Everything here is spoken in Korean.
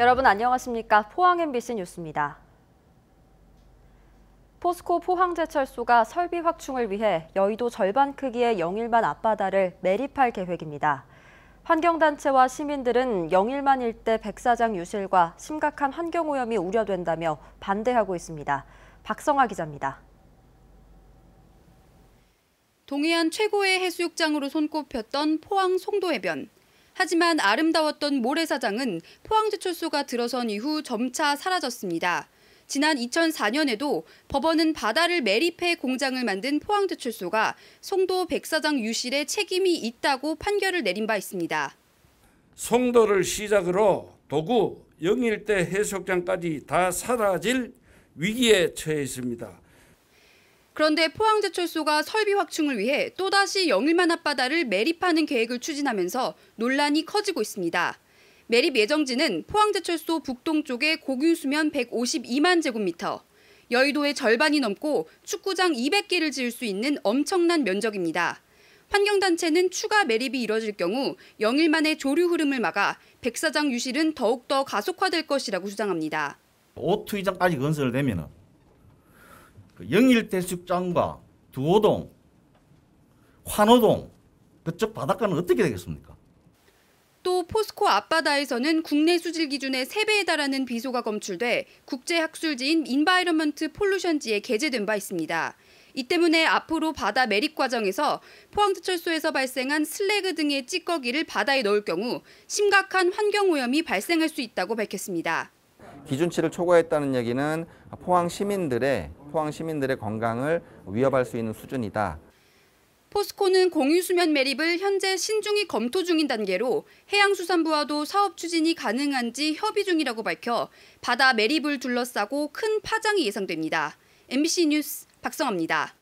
여러분 안녕하십니까? 포항 MBC 뉴스입니다. 포스코 포항제철소가 설비 확충을 위해 여의도 절반 크기의 영일만 앞바다를 매립할 계획입니다. 환경단체와 시민들은 영일만 일대 백사장 유실과 심각한 환경오염이 우려된다며 반대하고 있습니다. 박성아 기자입니다. 동해안 최고의 해수욕장으로 손꼽혔던 포항 송도해변. 하지만 아름다웠던 모래사장은 포항제철소가 들어선 이후 점차 사라졌습니다. 지난 2004년에도 법원은 바다를 매립해 공장을 만든 포항제철소가 송도 백사장 유실에 책임이 있다고 판결을 내린 바 있습니다. 송도를 시작으로 도구, 영일대 해수욕장까지 다 사라질 위기에 처해 있습니다. 그런데 포항제철소가 설비 확충을 위해 또다시 영일만 앞바다를 매립하는 계획을 추진하면서 논란이 커지고 있습니다. 매립 예정지는 포항제철소 북동쪽의 고균수면 152만 제곱미터, 여의도의 절반이 넘고 축구장 200개를 지을 수 있는 엄청난 면적입니다. 환경단체는 추가 매립이 이뤄질 경우 영일만의 조류 흐름을 막아 백사장 유실은 더욱더 가속화될 것이라고 주장합니다. 5투 이상까지 건설되면 그 영일대축장과 두호동, 환호동 그쪽 바닷가는 어떻게 되겠습니까? 또 포스코 앞바다에서는 국내 수질 기준의 3배에 달하는 비소가 검출돼 국제학술지인 인바이러먼트 폴루션지에 게재된 바 있습니다. 이 때문에 앞으로 바다 매립 과정에서 포항제철소에서 발생한 슬래그 등의 찌꺼기를 바다에 넣을 경우 심각한 환경오염이 발생할 수 있다고 밝혔습니다. 기준치를 초과했다는 얘기는 포항 시민들의 포항 시민들의 건강을 위협할 수 있는 수준이다. 포스코는 공유수면 매립을 현재 신중히 검토 중인 단계로 해양수산부와도 사업 추진이 가능한지 협의 중이라고 밝혀 바다 매립을 둘러싸고 큰 파장이 예상됩니다. MBC 뉴스 박성합니다.